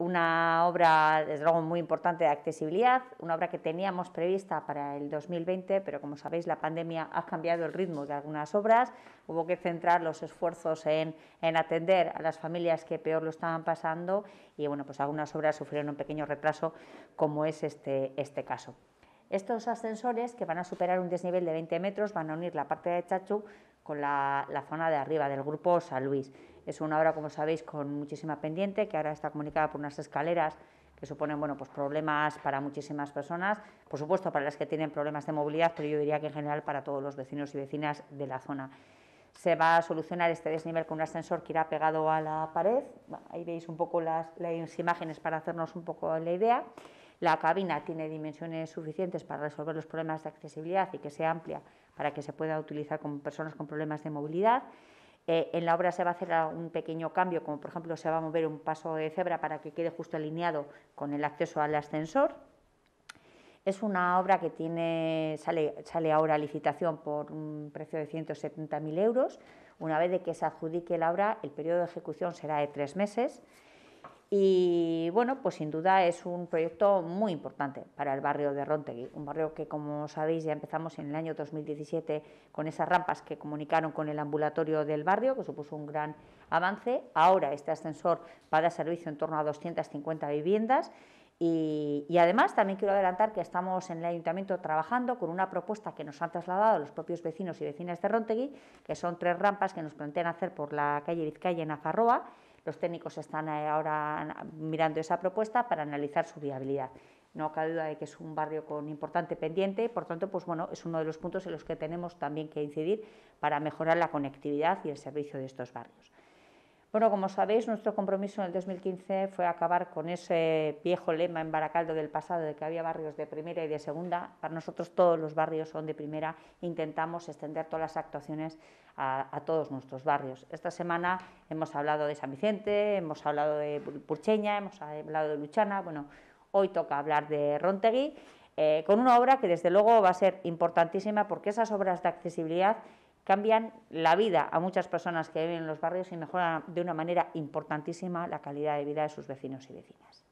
una obra, desde luego, muy importante de accesibilidad, una obra que teníamos prevista para el 2020, pero como sabéis, la pandemia ha cambiado el ritmo de algunas obras, hubo que centrar los esfuerzos en, atender a las familias que peor lo estaban pasando y, bueno, pues algunas obras sufrieron un pequeño retraso, como es este, este caso. Estos ascensores, que van a superar un desnivel de 20 metros, van a unir la parte de Chachu con la zona de arriba del grupo San Luis. Es una obra, como sabéis, con muchísima pendiente, que ahora está comunicada por unas escaleras que suponen bueno, pues problemas para muchísimas personas, por supuesto para las que tienen problemas de movilidad, pero yo diría que en general para todos los vecinos y vecinas de la zona. Se va a solucionar este desnivel con un ascensor que irá pegado a la pared, ahí veis un poco las imágenes para hacernos un poco la idea. La cabina tiene dimensiones suficientes para resolver los problemas de accesibilidad y que sea amplia para que se pueda utilizar con personas con problemas de movilidad en la obra se va a hacer un pequeño cambio, como por ejemplo se va a mover un paso de cebra para que quede justo alineado con el acceso al ascensor. Es una obra que tiene, sale, sale ahora a licitación por un precio de 170.000 euros. Una vez de que se adjudique la obra, el periodo de ejecución será de tres meses y bueno, pues sin duda es un proyecto muy importante para el barrio de Rontegui, un barrio que como sabéis ya empezamos en el año 2017 con esas rampas que comunicaron con el ambulatorio del barrio, que supuso un gran avance. Ahora este ascensor va a dar servicio en torno a 250 viviendas. Y, además también quiero adelantar que estamos en el ayuntamiento trabajando con una propuesta que nos han trasladado los propios vecinos y vecinas de Rontegui, que son tres rampas que nos plantean hacer por la calle Vizcaya en Afarroa los técnicos están ahora mirando esa propuesta para analizar su viabilidad. No cabe duda de que es un barrio con importante pendiente, por tanto, pues bueno, es uno de los puntos en los que tenemos también que incidir para mejorar la conectividad y el servicio de estos barrios. Bueno, como sabéis, nuestro compromiso en el 2015 fue acabar con ese viejo lema en Baracaldo del pasado de que había barrios de primera y de segunda. Para nosotros todos los barrios son de primera. Intentamos extender todas las actuaciones a, todos nuestros barrios. Esta semana hemos hablado de San Vicente, hemos hablado de Purcheña, hemos hablado de Luchana. Bueno, hoy toca hablar de Rontegui. Eh, con una obra que desde luego va a ser importantísima porque esas obras de accesibilidad cambian la vida a muchas personas que viven en los barrios y mejoran de una manera importantísima la calidad de vida de sus vecinos y vecinas.